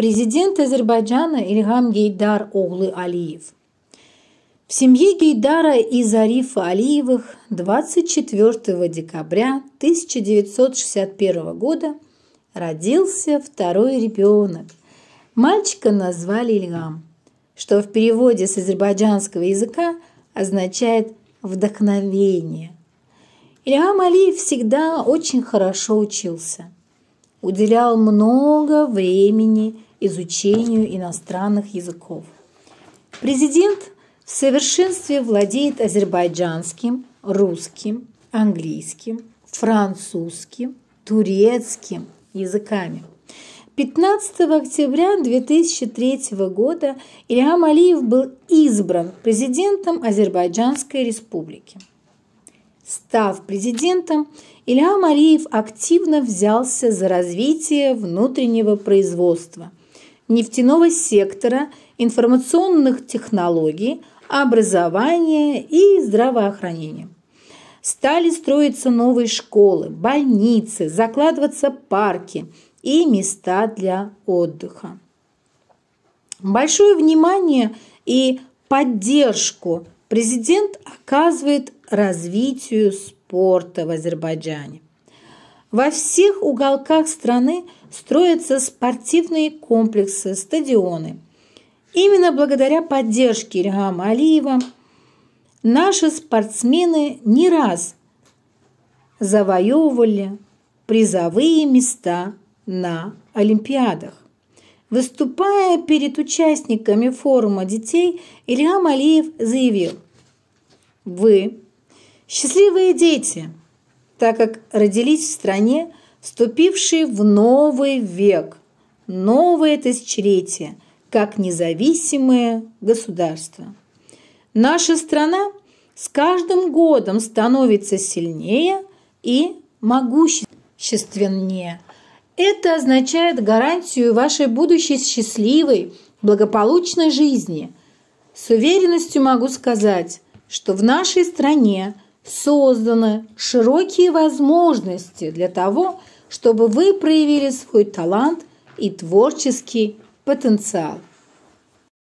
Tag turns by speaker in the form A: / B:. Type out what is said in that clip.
A: президент Азербайджана Ильхам Гейдар Оглы Алиев. В семье Гейдара и Зарифа Алиевых 24 декабря 1961 года родился второй ребенок. Мальчика назвали Ильгам, что в переводе с азербайджанского языка означает «вдохновение». Ильхам Алиев всегда очень хорошо учился, уделял много времени изучению иностранных языков. Президент в совершенстве владеет азербайджанским, русским, английским, французским, турецким языками. 15 октября 2003 года Ильхам Алиев был избран президентом Азербайджанской республики. Став президентом, Ильхам Алиев активно взялся за развитие внутреннего производства – нефтяного сектора, информационных технологий, образования и здравоохранения. Стали строиться новые школы, больницы, закладываться парки и места для отдыха. Большое внимание и поддержку президент оказывает развитию спорта в Азербайджане. Во всех уголках страны строятся спортивные комплексы, стадионы. Именно благодаря поддержке Ильхама Алиева наши спортсмены не раз завоевывали призовые места на Олимпиадах. Выступая перед участниками форума детей, Илья Малиев заявил, «Вы – счастливые дети – так как родились в стране, вступившей в новый век, новое тысячелетие, как независимое государство. Наша страна с каждым годом становится сильнее и могущественнее. Это означает гарантию вашей будущей счастливой, благополучной жизни. С уверенностью могу сказать, что в нашей стране – созданы широкие возможности для того, чтобы вы проявили свой талант и творческий потенциал.